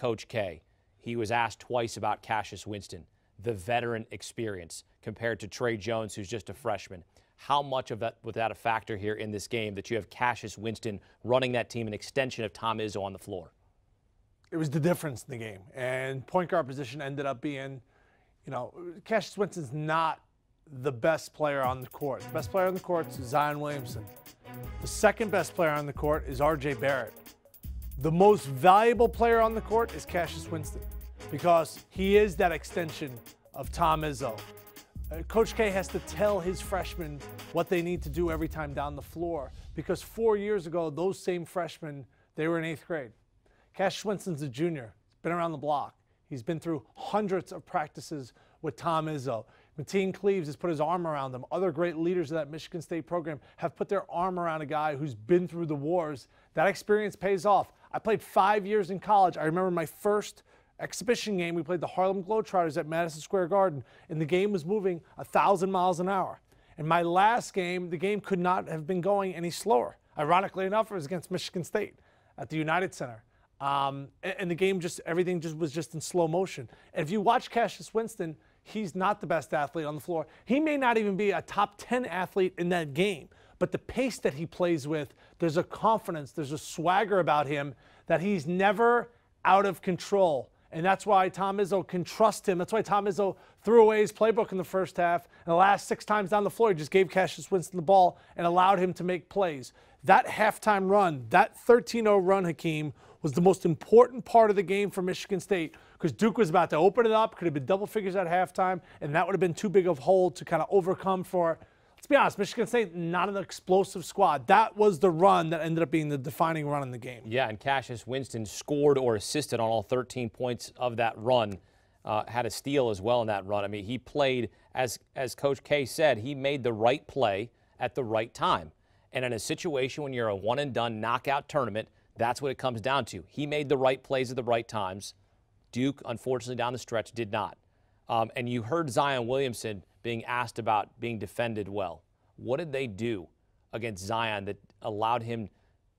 Coach K. He was asked twice about Cassius Winston, the veteran experience, compared to Trey Jones, who's just a freshman. How much of that was that a factor here in this game that you have Cassius Winston running that team, an extension of Tom Izzo on the floor? It was the difference in the game, and point guard position ended up being, you know, Cassius Winston's not the best player on the court. The best player on the court is Zion Williamson. The second best player on the court is R.J. Barrett. The most valuable player on the court is Cassius Winston because he is that extension of Tom Izzo. Uh, Coach K has to tell his freshmen what they need to do every time down the floor because four years ago, those same freshmen, they were in eighth grade. Cassius Winston's a junior, he's been around the block. He's been through hundreds of practices with Tom Izzo. Mateen Cleaves has put his arm around them. Other great leaders of that Michigan State program have put their arm around a guy who's been through the wars. That experience pays off. I played five years in college. I remember my first exhibition game. We played the Harlem Globetrotters at Madison Square Garden, and the game was moving 1,000 miles an hour. And my last game, the game could not have been going any slower. Ironically enough, it was against Michigan State at the United Center. Um, and, and, the game just, everything just was just in slow motion. And if you watch Cassius Winston, he's not the best athlete on the floor. He may not even be a top 10 athlete in that game but the pace that he plays with, there's a confidence, there's a swagger about him that he's never out of control. And that's why Tom Izzo can trust him. That's why Tom Izzo threw away his playbook in the first half. And the last six times down the floor, he just gave Cassius Winston the ball and allowed him to make plays. That halftime run, that 13 0 run, Hakeem, was the most important part of the game for Michigan State because Duke was about to open it up. Could have been double figures at halftime, and that would have been too big of a hole to kind of overcome for let's be honest, Michigan State, not an explosive squad. That was the run that ended up being the defining run in the game. Yeah, and Cassius Winston scored or assisted on all 13 points of that run. Uh, had a steal as well in that run. I mean, he played, as, as Coach K said, he made the right play at the right time. And in a situation when you're a one and done knockout tournament, that's what it comes down to. He made the right plays at the right times. Duke, unfortunately, down the stretch, did not. Um, and you heard Zion Williamson being asked about being defended well. What did they do against Zion that allowed him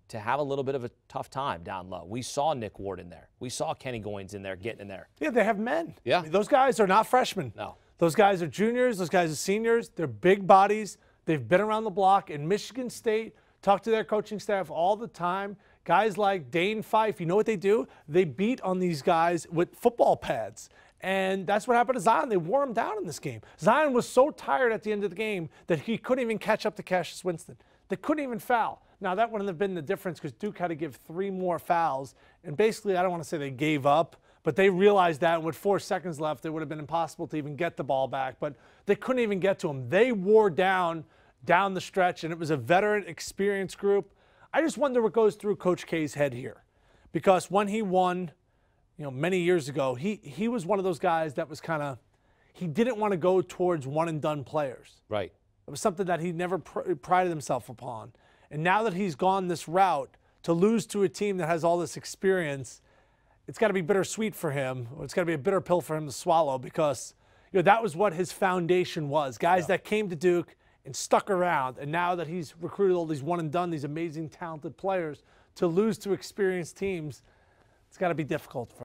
to have a little bit of a tough time down low? We saw Nick Ward in there. We saw Kenny Goins in there getting in there. Yeah, they have men. Yeah. I mean, those guys are not freshmen. No. Those guys are juniors. Those guys are seniors. They're big bodies. They've been around the block. In Michigan State, talk to their coaching staff all the time. Guys like Dane Fife, you know what they do? They beat on these guys with football pads. And that's what happened to Zion. They wore him down in this game. Zion was so tired at the end of the game that he couldn't even catch up to Cassius Winston. They couldn't even foul. Now, that wouldn't have been the difference because Duke had to give three more fouls. And basically, I don't want to say they gave up, but they realized that with four seconds left, it would have been impossible to even get the ball back. But they couldn't even get to him. They wore down down the stretch, and it was a veteran experienced group. I just wonder what goes through Coach K's head here because when he won – you know, many years ago, he he was one of those guys that was kind of he didn't want to go towards one and done players. Right. It was something that he never pr- prided himself upon. And now that he's gone this route to lose to a team that has all this experience, it's got to be bittersweet for him. it's got to be a bitter pill for him to swallow because you know that was what his foundation was. Guys yeah. that came to Duke and stuck around, and now that he's recruited all these one and done, these amazing talented players to lose to experienced teams, it's got to be difficult for.